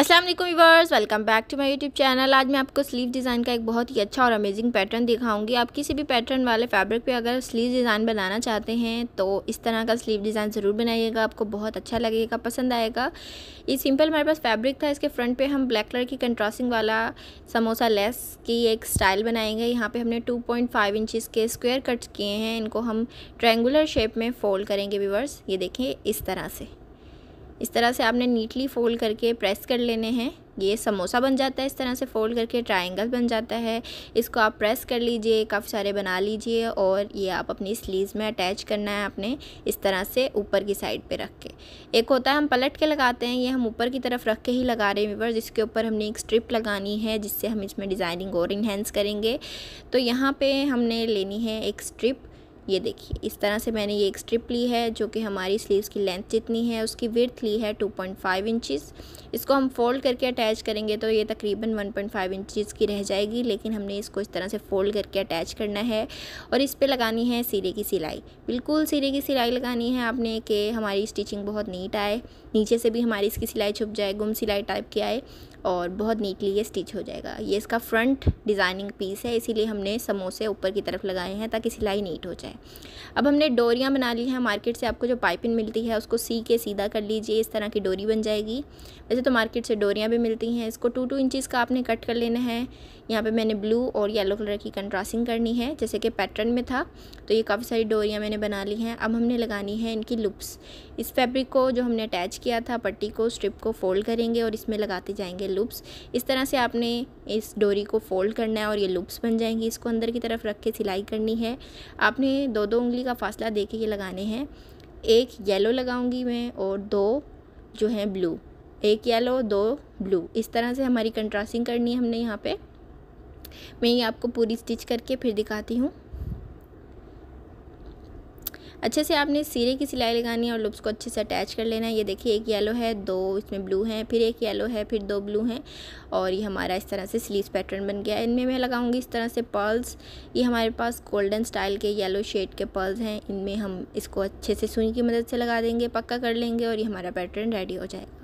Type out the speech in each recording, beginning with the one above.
Aslam viewers welcome back to my YouTube channel आज मैं आपको स्लीव डिज़ाइन का एक बहुत ही अच्छा और अमेजिंग पैटर्न दिखाऊंगी आप किसी भी पैटर्न वाले फैब्रिक पे अगर स्लीव डिज़ाइन बनाना चाहते हैं तो इस तरह का स्लीव डिज़ाइन ज़रूर बनाइएगा आपको बहुत अच्छा लगेगा पसंद आएगा ये सिंपल हमारे पास फैब्रिक था इसके फ्रंट पे हम ब्लैक कलर की कंट्रास्टिंग वाला समोसा लेस की एक स्टाइल बनाएंगे यहाँ पर हमने टू पॉइंट के स्क्वेयर कट्स किए हैं इनको हम ट्रैंगुलर शेप में फ़ोल्ड करेंगे व्यूवर्स ये देखें इस तरह से इस तरह से आपने नीटली फ़ोल्ड करके प्रेस कर लेने हैं ये समोसा बन जाता है इस तरह से फ़ोल्ड करके ट्रायंगल बन जाता है इसको आप प्रेस कर लीजिए काफ़ी सारे बना लीजिए और ये आप अपनी स्लीव में अटैच करना है आपने इस तरह से ऊपर की साइड पे रख के एक होता है हम पलट के लगाते हैं ये हम ऊपर की तरफ रख के ही लगा रहे हैं वीवर जिसके ऊपर हमने एक स्ट्रिप लगानी है जिससे हम इसमें डिज़ाइनिंग और इन्हेंस करेंगे तो यहाँ पर हमने लेनी है एक स्ट्रिप ये देखिए इस तरह से मैंने ये एक स्ट्रिप ली है जो कि हमारी स्लीव्स की लेंथ जितनी है उसकी विर्थ ली है 2.5 पॉइंट इसको हम फोल्ड करके अटैच करेंगे तो ये तकरीबन 1.5 पॉइंट इंचज़ की रह जाएगी लेकिन हमने इसको इस तरह से फ़ोल्ड करके अटैच करना है और इस पर लगानी है सिरे की सिलाई बिल्कुल सिरे की सिलाई लगानी है आपने कि हमारी स्टिचिंग बहुत नीट आए नीचे से भी हमारी इसकी सिलाई छुप जाए गुम सिलाई टाइप की आए और बहुत नीटली ये स्टिच हो जाएगा ये इसका फ्रंट डिज़ाइनिंग पीस है इसीलिए हमने समोसे ऊपर की तरफ लगाए हैं ताकि सिलाई नीट हो जाए अब हमने डोरियाँ बना ली हैं मार्केट से आपको जो पाइपिंग मिलती है उसको सी के सीधा कर लीजिए इस तरह की डोरी बन जाएगी वैसे वैसे तो मार्केट से डोरियाँ भी मिलती हैं इसको टू टू इंचज़ का आपने कट कर लेना है यहाँ पे मैंने ब्लू और येलो कलर की कंट्रास्टिंग करनी है जैसे कि पैटर्न में था तो ये काफ़ी सारी डोरियाँ मैंने बना ली हैं अब हमने लगानी है इनकी लुप्स इस फैब्रिक को जो हमने अटैच किया था पट्टी को स्ट्रिप को फ़ोल्ड करेंगे और इसमें लगाते जाएंगे लुप्स इस तरह से आपने इस डोरी को फ़ोल्ड करना है और ये लुप्स बन जाएंगी इसको अंदर की तरफ रख के सिलाई करनी है आपने दो दो उंगली का फासला दे के ये लगाने हैं एक येलो लगाऊंगी मैं और दो जो हैं ब्लू एक येलो दो ब्लू इस तरह से हमारी कंट्रास्टिंग करनी है हमने यहाँ पे मैं ये आपको पूरी स्टिच करके फिर दिखाती हूँ अच्छे से आपने सिरे की सिलाई लगानी है और लुप्स को अच्छे से अटैच कर लेना है ये देखिए एक येलो है दो इसमें ब्लू हैं फिर एक येलो है फिर दो ब्लू हैं और ये हमारा इस तरह से स्लीव पैटर्न बन गया इनमें मैं लगाऊंगी इस तरह से पर्ल्स ये हमारे पास गोल्डन स्टाइल के येलो शेड के पर्ल्स हैं इनमें हम इसको अच्छे से सुई की मदद से लगा देंगे पक्का कर लेंगे और ये हमारा पैटर्न रेडी हो जाएगा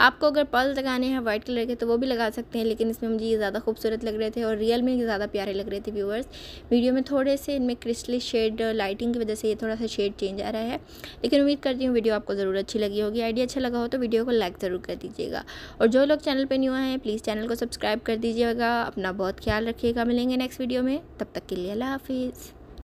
आपको अगर पल लगाने हैं वाइट कलर के तो वो भी लगा सकते हैं लेकिन इसमें मुझे ये ज़्यादा खूबसूरत लग रहे थे और रियल में ज़्यादा प्यारे लग रहे थे व्यूअर्स वीडियो में थोड़े से इनमें क्रिस्टली शेड लाइटिंग की वजह से ये थोड़ा सा शेड चेंज आ रहा है लेकिन उम्मीद करती हूँ वीडियो आपको ज़रूर अच्छी लगी होगी आइडिया अच्छा लगा हो तो वीडियो को लाइक ज़रूर कर दीजिएगा और जो लोग चैनल पर न्यू आए हैं प्लीज़ चैनल को सब्सक्राइब कर दीजिएगा अपना बहुत ख्याल रखिएगा मिलेंगे नेक्स्ट वीडियो में तब तक के लिए अल्लाह हाफिज़